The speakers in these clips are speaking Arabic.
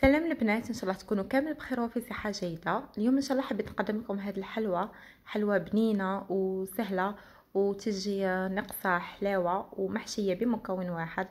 سلام البنات ان شاء الله تكونوا كامل بخير وفي صحه جيده اليوم ان شاء الله حبيت نقدم لكم هذه الحلوى حلوى بنينه وسهله وتجي نقصة حلاوة ومحشية بمكون واحد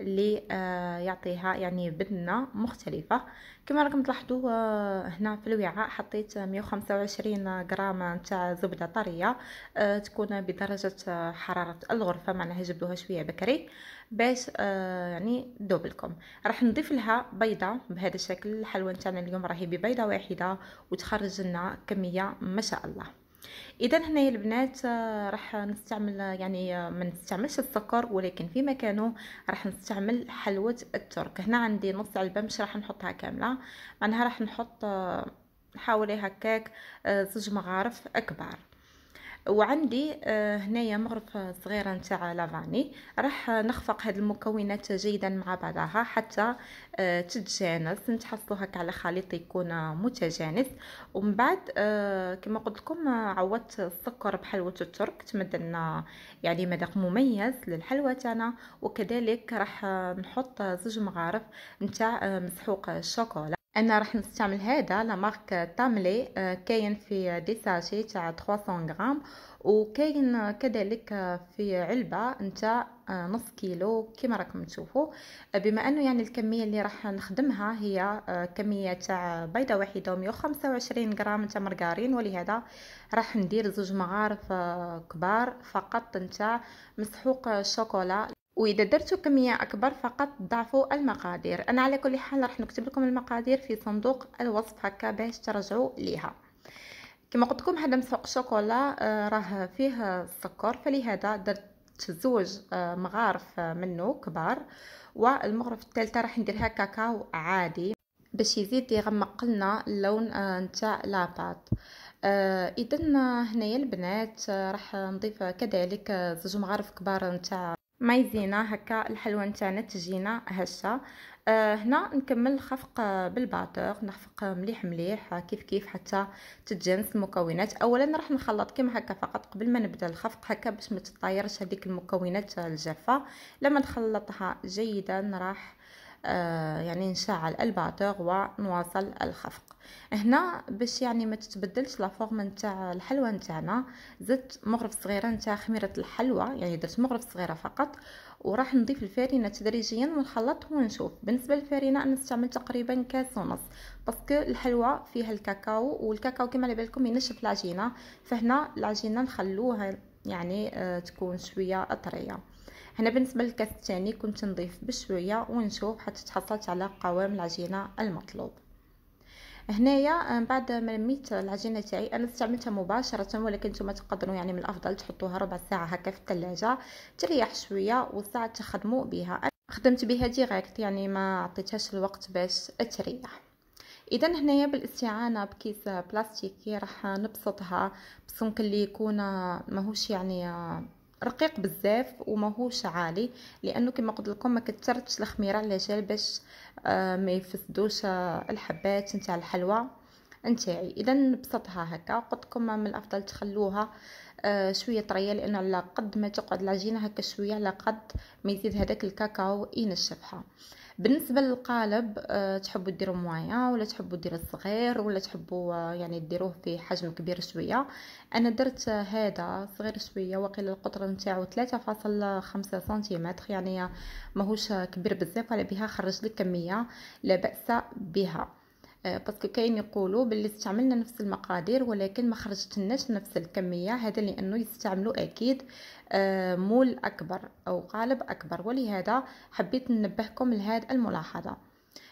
اللي آه، يعطيها يعني بدنة مختلفة كما راكم تلاحظوا آه، هنا في الوعاء حطيت 125 غرام تاع زبدة طرية آه، تكون بدرجة حرارة الغرفة معناها جبدوها شوية بكري باش يعني دوب لكم راح نضيف لها بيضة بهذا الشكل الحلوة تاعنا اليوم راهي ببيضة واحدة وتخرج لنا كمية ما شاء الله اذا هنايا البنات آه، راح نستعمل آه، يعني آه، ما نستعملش السكر ولكن في مكانه راح نستعمل حلوه الترك هنا عندي نص علبه مش راح نحطها كامله معناها راح نحط حوالي هكاك زوج مغارف كبار وعندي آه، هنايا مغرفه صغيره نتاع لافاني راح نخفق هاد المكونات جيدا مع بعضها حتى آه، تتجانس نتحصلوا هكا على خليط يكون متجانس ومن بعد آه، كما قلت لكم عوضت السكر بحلوه الترك تمد لنا يعني مذاق مميز للحلوة تاعنا وكذلك راح نحط زوج مغارف نتاع مسحوق الشوكولا انا راح نستعمل هذا لا مارك تاملي آه، كاين في دي ساشي تاع 300 غرام وكاين كذلك في علبه نتاع آه، نص كيلو كما راكم تشوفوا آه، بما انه يعني الكميه اللي راح نخدمها هي كميه تاع بيضه واحده و125 غرام تاع مارغرين ولهذا راح ندير زوج مغارف كبار فقط نتاع مسحوق شوكولا واذا درتو كميه اكبر فقط ضعفوا المقادير انا على كل حال راح نكتب لكم المقادير في صندوق الوصف هكا باش ترجعوا ليها كما قلت لكم هذا مسحوق شوكولا آه، راه فيه السكر فلهذا درت زوج آه، مغارف آه، منه كبار والمغرف الثالثه راح نديرها كاكاو عادي باش يزيد يغمق لنا اللون نتاع لاباط اذا هنايا البنات راح نضيف كذلك زوج مغارف كبار نتاع مايزينا هكا الحلوه نتاعنا تجينا هشه آه هنا نكمل الخفق بالباتور نخفق مليح مليح كيف كيف حتى تتجانس المكونات اولا راح نخلط كيما هكا فقط قبل ما نبدا الخفق هكا باش ما تطايرش هذيك المكونات الجافه لما نخلطها جيدا راح آه، يعني نشعل الباتور ونواصل الخفق هنا باش يعني ما تتبدلش لا فورم نتاع الحلوى نتاعنا زدت مغرف صغيره نتاع خميره الحلوى يعني درت مغرف صغيره فقط وراح نضيف الفارينة تدريجيا ونخلط ونشوف بالنسبه للفارينة انا نستعمل تقريبا كاس ونص باسكو الحلوى فيها الكاكاو والكاكاو كما على بالكم ينشف العجينه فهنا العجينه نخلوها يعني آه، تكون شويه طريه هنا بالنسبه للكاس الثاني كنت نضيف بشويه ونشوف حتى تحصلت على قوام العجينه المطلوب هنايا آه، بعد ما لميت العجينه تاعي انا استعملتها مباشره ولكن نتوما تقدروا يعني من الافضل تحطوها ربع ساعه هكا في الثلاجه تريح شويه وساعه تخدموا بها خدمت بها ديريكت يعني ما عطيتهاش الوقت باش تريح اذا هنايا بالاستعانه بكيس بلاستيكي راح نبسطها بس اللي يكون آه، ماهوش يعني آه، رقيق بزاف وماهوش عالي لانه كما قلت لكم ما كثرتش الخميره على جال باش آه، ما يفسدوش آه، الحبات نتاع الحلوى نتاعي اذا نبسطها هكا لكم من الافضل تخلوها آه، شويه طريه لان على قد ما تقعد العجينه هكا شويه على قد ما يزيد هذاك الكاكاو ينشفها بالنسبه للقالب آه، تحبوا ديروا موايا ولا تحبوا ديروا صغير ولا تحبوا آه، يعني ديروه في حجم كبير شويه انا درت هذا صغير شويه وقيل القطر نتاعو 3.5 سنتيمتر يعني ماهوش كبير بزاف على بها خرج لك كميه لا باس بها آه، باسكو كاين يقولوا باللي استعملنا نفس المقادير ولكن ما خرجتلناش نفس الكميه هذا لانه يستعملوا اكيد آه، مول اكبر او قالب اكبر ولهذا حبيت ننبهكم لهذه الملاحظه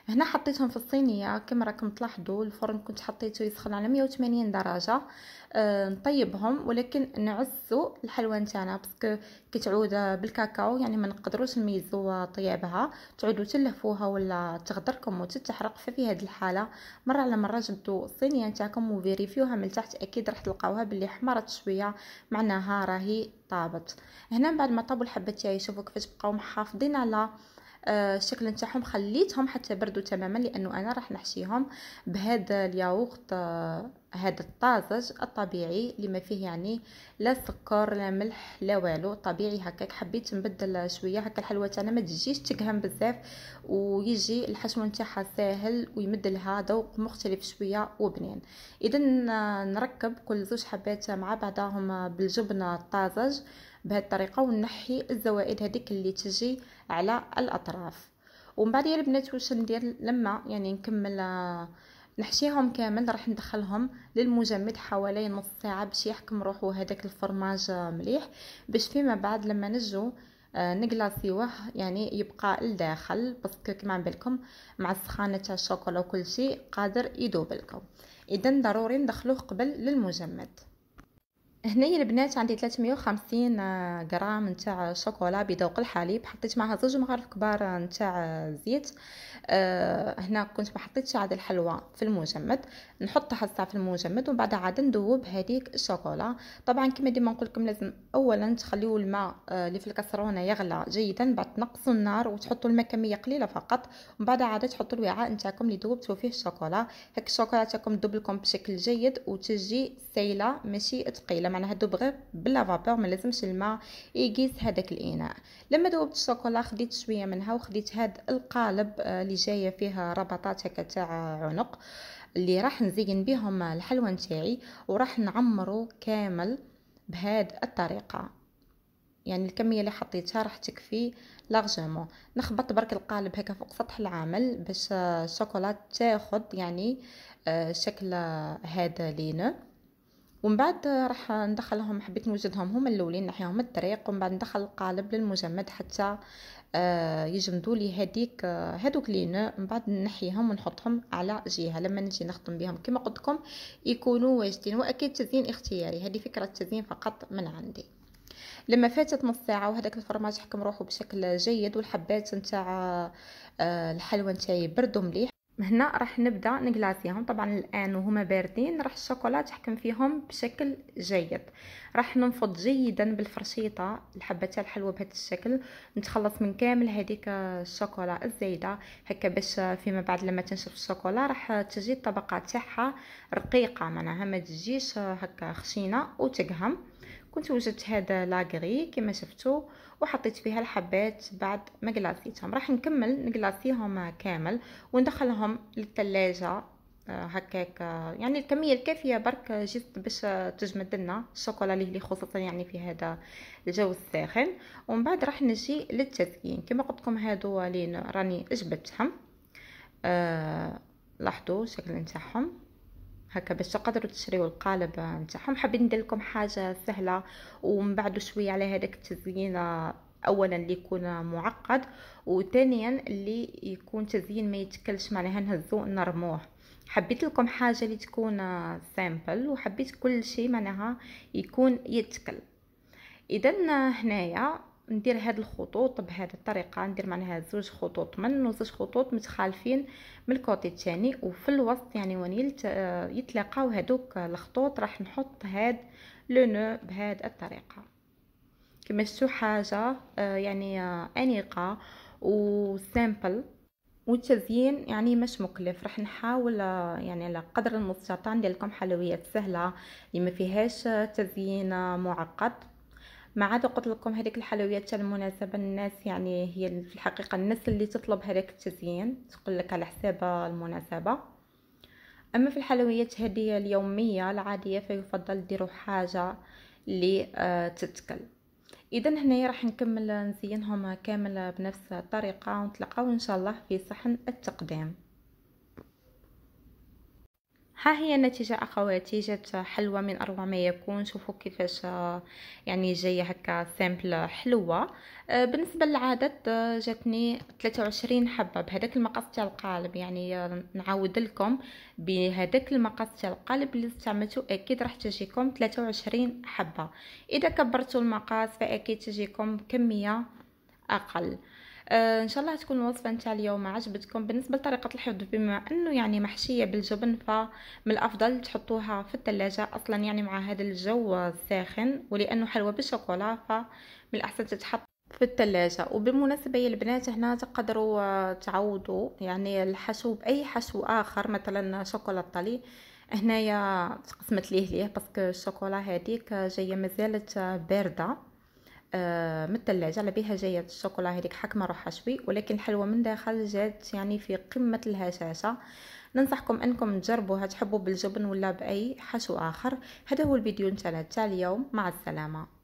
هنا حطيتهم في الصينيه كما راكم تلاحظوا الفرن كنت حطيته يسخن على 180 درجه أه نطيبهم ولكن نعسوا الحلوى نتاعنا باسكو كي تعود بالكاكاو يعني ما نقدروش نميزوا طيابها تعودوا تلهفوها ولا تغدركم وتتحرق ففي هذه الحاله مره على مره جبدوا الصينيه نتاعكم وفيريفيوها من تحت اكيد راح تلقاوها باللي حمرت شويه معناها راهي طابت هنا بعد ما طابوا الحبه تاعي شوفوا كيفاش بقاو محافظين على آه، الشكل نتاعهم خليتهم حتى بردوا تماما لانه انا راح نحشيهم بهذا الياغورت آه، هذا الطازج الطبيعي لما فيه يعني لا سكر لا ملح لا والو طبيعي هكاك حبيت نبدل شويه هكا الحلوى تاعنا ما تجيش تكهم بزاف ويجي الحشو نتاعها ساهل ويمد لها ذوق مختلف شويه وبنين اذا نركب كل زوج حبات مع بعضهم بالجبن الطازج بهذه الطريقه ونحي الزوائد هذيك اللي تجي على الاطراف ومن بعد يا البنات واش ندير لما يعني نكمل نحشيهم كامل راح ندخلهم للمجمد حوالي نص ساعه باش يحكم روحو هذاك الفرماج مليح باش فيما بعد لما نجو آه، نقلاصيوه يعني يبقى لداخل باسكو كيما بالكم مع السخانه تاع الشوكولا وكل شيء قادر يذوب لكم اذا ضروري ندخلوه قبل للمجمد هنايا البنات عندي 350 آه، غرام نتاع شوكولا بذوق الحليب حطيت معها زوج مغارف كبار آه، نتاع آه، زيت أه هنا كنت ما حطيتش عاد الحلوى في المجمد نحطها هسه في المجمد ومن بعد عاد ندوب هذيك الشوكولا طبعا كما ديما نقول لكم لازم اولا تخليو الماء اللي في الكسرونه يغلى جيدا بعد تنقصوا النار وتحطوا الماء كميه قليله فقط ومن بعد عاد تحطوا الوعاء نتاعكم اللي ذوبتوا فيه الشوكولا هك الشوكولا تاعكم تذوب لكم بشكل جيد وتجي سايله ماشي ثقيله معناها دوب غير بلا فابور ما لازمش الماء يقيس هذاك الاناء لما ذوبت الشوكولا خديت شويه منها وخديت هذا القالب آه، اللي جايه فيه ربطات هكا تاع عنق اللي راح نزين بهم الحلوى نتاعي وراح نعمره كامل بهذه الطريقه يعني الكميه اللي حطيتها راح تكفي لاغجمون نخبط برك القالب هكا فوق سطح العمل باش الشوكولا تاخذ يعني آه، شكل هذا لينو ومن بعد راح ندخلهم حبيت نوجدهم هما الاولين نحيهم الطريق ومن بعد ندخل القالب للمجمد حتى آه، يجمدوا لي هذيك هذوك آه، لي نو من بعد نحيهم ونحطهم على جهه لما نجي نخدم بهم كما قلت لكم يكونوا واجدين واكيد تزيين اختياري هذه فكره تزيين فقط من عندي لما فاتت نص ساعه وهذاك الفرماج حكم روحه بشكل جيد والحبات نتاع آه الحلوى نتاعي بردوا مليح هنا راح نبدا نكلاصيهم طبعا الان وهما باردين راح الشوكولا تحكم فيهم بشكل جيد راح ننفض جيدا بالفرشيطه الحبه تاع الحلوه بهذا الشكل نتخلص من كامل هذيك الشوكولا الزايده هكا باش فيما بعد لما تنشف الشوكولا راح تجي الطبقه تاعها رقيقه معناها ما تجيش هكا خشينه وتقهم كنت وجدت هذا لاغري كما شفتوا وحطيت فيها الحبات بعد ما كلاصيتهم راح نكمل نكلاصيهم كامل وندخلهم للثلاجه آه، هكاك آه، يعني الكميه الكافيه برك جست باش تجمد لنا الشوكولا اللي خصوصا يعني في هذا الجو الساخن ومن بعد راح نجي للتزيين كما قلت لكم هادو راني جبدتهم آه لاحظوا الشكل نتاعهم هكا باش تقدروا تشريو القالب نتاعهم حابين ندير لكم حاجه سهله ومن بعد شويه على هذاك التزيين اولا اللي يكون معقد وثانيا اللي يكون تزيين ما يتكلش معناها نهزو نرموه حبيت لكم حاجه اللي تكون سامبل وحبيت كل شيء معناها يكون يتكل اذا هنايا ندير هاد الخطوط بهذه الطريقه ندير معناها زوج خطوط من وزوج خطوط متخالفين من الكوتي الثاني وفي الوسط يعني وين يتلاقاو هادوك الخطوط راح نحط هاد لو نو بهذه الطريقه كما شفتوا حاجه آه، يعني آه، انيقه وسامبل والتزيين يعني مش مكلف راح نحاول آه، يعني على قدر المستطاع ندير لكم حلويات سهله اللي ما فيهاش تزيين معقد ما عاد قلت لكم هذيك الحلويات المناسبه الناس يعني هي في الحقيقه الناس اللي تطلب هذاك التزيين تقول لك على حساب المناسبه اما في الحلويات هذه اليوميه العاديه فيفضل ديروا حاجه اللي آه، تتكل اذا هنايا راح نكمل نزينهم كامل بنفس الطريقه ونتلاقاو ان شاء الله في صحن التقديم ها هي النتيجة أخواتي جات حلوة من أروع ما يكون شوفوا كيفاش يعني جاية هكا سامبل حلوة آه، بالنسبة للعدد آه، جاتني 23 حبة بهداك المقص تاع القالب يعني آه، نعاود لكم بهداك المقص تاع القالب اللي استعملته أكيد راح تجيكم 23 حبة إذا كبرتوا المقاس فأكيد تجيكم كمية أقل آه، ان شاء الله تكون الوصفه نتاع اليوم عجبتكم بالنسبه لطريقه الحفظ بما انه يعني محشيه بالجبن فمن الافضل تحطوها في الثلاجه اصلا يعني مع هذا الجو الساخن ولانه حلوه بالشوكولا فمن الاحسن تتحط في الثلاجة وبالمناسبة يا البنات هنا تقدروا آه، تعوضوا يعني الحشو بأي حشو آخر مثلا شوكولا طلي هنايا تقسمت ليه ليه باسكو الشوكولا هذيك جايه مازالت آه، بارده آه من الثلاجه على بها جايه الشوكولا هذيك حكمه روحها شوي ولكن الحلوه من داخل جات يعني في قمه الهشاشه ننصحكم انكم تجربوها تحبوا بالجبن ولا باي حشو اخر هذا هو الفيديو نتاعنا تاع اليوم مع السلامه